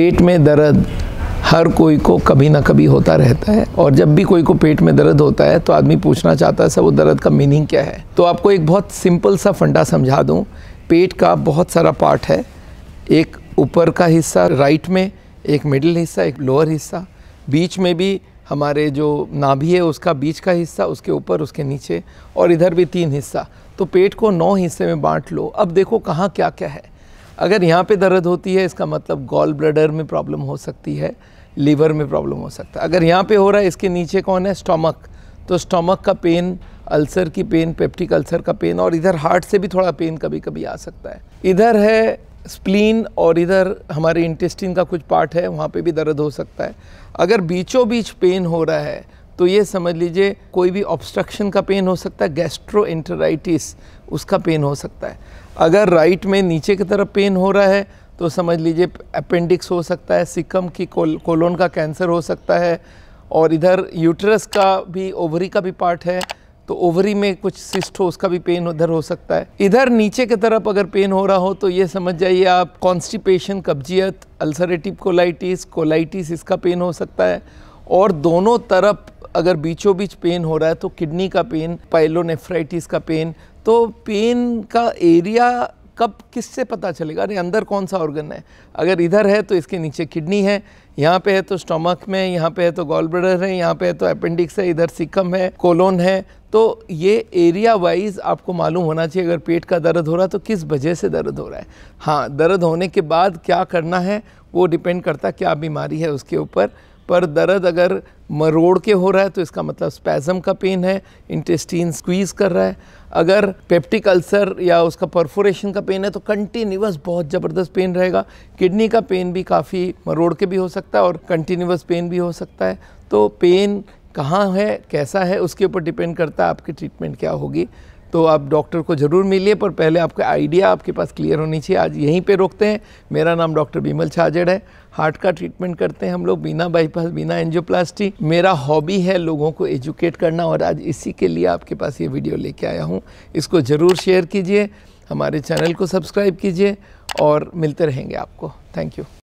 पेट में दर्द हर कोई को कभी ना कभी होता रहता है और जब भी कोई को पेट में दर्द होता है तो आदमी पूछना चाहता है सर वो दर्द का मीनिंग क्या है तो आपको एक बहुत सिंपल सा फंडा समझा दूँ पेट का बहुत सारा पार्ट है एक ऊपर का हिस्सा राइट में एक मिडिल हिस्सा एक लोअर हिस्सा बीच में भी हमारे जो नाभि है उसका बीच का हिस्सा उसके ऊपर उसके नीचे और इधर भी तीन हिस्सा तो पेट को नौ हिस्से में बांट लो अब देखो कहाँ क्या क्या है अगर यहाँ पे दर्द होती है इसका मतलब गॉल ब्लडर में प्रॉब्लम हो सकती है लीवर में प्रॉब्लम हो सकता है अगर यहाँ पे हो रहा है इसके नीचे कौन है स्टोमक तो स्टोमक का पेन अल्सर की पेन पेप्टिक अल्सर का पेन और इधर हार्ट से भी थोड़ा पेन कभी कभी आ सकता है इधर है स्प्लीन और इधर हमारे इंटेस्टिन का कुछ पार्ट है वहाँ पे भी दर्द हो सकता है अगर बीचों बीच पेन हो रहा है तो ये समझ लीजिए कोई भी ऑब्स्ट्रक्शन का पेन हो सकता है गैस्ट्रो इंटराइटिस उसका पेन हो सकता है अगर राइट में नीचे की तरफ पेन हो रहा है तो समझ लीजिए अपेंडिक्स हो सकता है सिकम की कोल, कोलोन का कैंसर हो सकता है और इधर यूटरस का भी ओवरी का भी पार्ट है तो ओवरी में कुछ सिस्ट हो उसका भी पेन उधर हो सकता है इधर नीचे की तरफ अगर पेन हो रहा हो तो ये समझ जाइए आप कॉन्स्टिपेशन कब्जियत अल्सरेटिव कोलाइटिस कोलाइटिस इसका पेन हो सकता है और दोनों तरफ अगर बीचों बीच पेन हो रहा है तो किडनी का पेन पाइलोनेफ्राइटिस का पेन तो पेन का एरिया कब किससे पता चलेगा अरे अंदर कौन सा ऑर्गन है अगर इधर है तो इसके नीचे किडनी है यहाँ पे है तो स्टोमक में यहाँ पे है तो गॉल ब्रडर है यहाँ पे है तो अपेंडिक्स है इधर सिकम है कोलोन है तो ये एरिया वाइज आपको मालूम होना चाहिए अगर पेट का दर्द हो रहा है तो किस वजह से दर्द हो रहा है हाँ दर्द होने के बाद क्या करना है वो डिपेंड करता है क्या बीमारी है उसके ऊपर पर दर्द अगर मरोड़ के हो रहा है तो इसका मतलब स्पैज़म का पेन है इंटेस्टीन स्क्वीज़ कर रहा है अगर पेप्टिक अल्सर या उसका परफोरेशन का पेन है तो कंटिन्यूस बहुत ज़बरदस्त पेन रहेगा किडनी का पेन भी काफ़ी मरोड़ के भी हो सकता है और कंटिन्यूस पेन भी हो सकता है तो पेन कहाँ है कैसा है उसके ऊपर डिपेंड करता है आपकी ट्रीटमेंट क्या होगी तो आप डॉक्टर को ज़रूर मिलिए पर पहले आपका आइडिया आपके पास क्लियर होनी चाहिए आज यहीं पे रोकते हैं मेरा नाम डॉक्टर बीमल छाजड़ है हार्ट का ट्रीटमेंट करते हैं हम लोग बिना बाईपास बिना एंजियोप्लास्टी मेरा हॉबी है लोगों को एजुकेट करना और आज इसी के लिए आपके पास ये वीडियो लेके आया हूँ इसको ज़रूर शेयर कीजिए हमारे चैनल को सब्सक्राइब कीजिए और मिलते रहेंगे आपको थैंक यू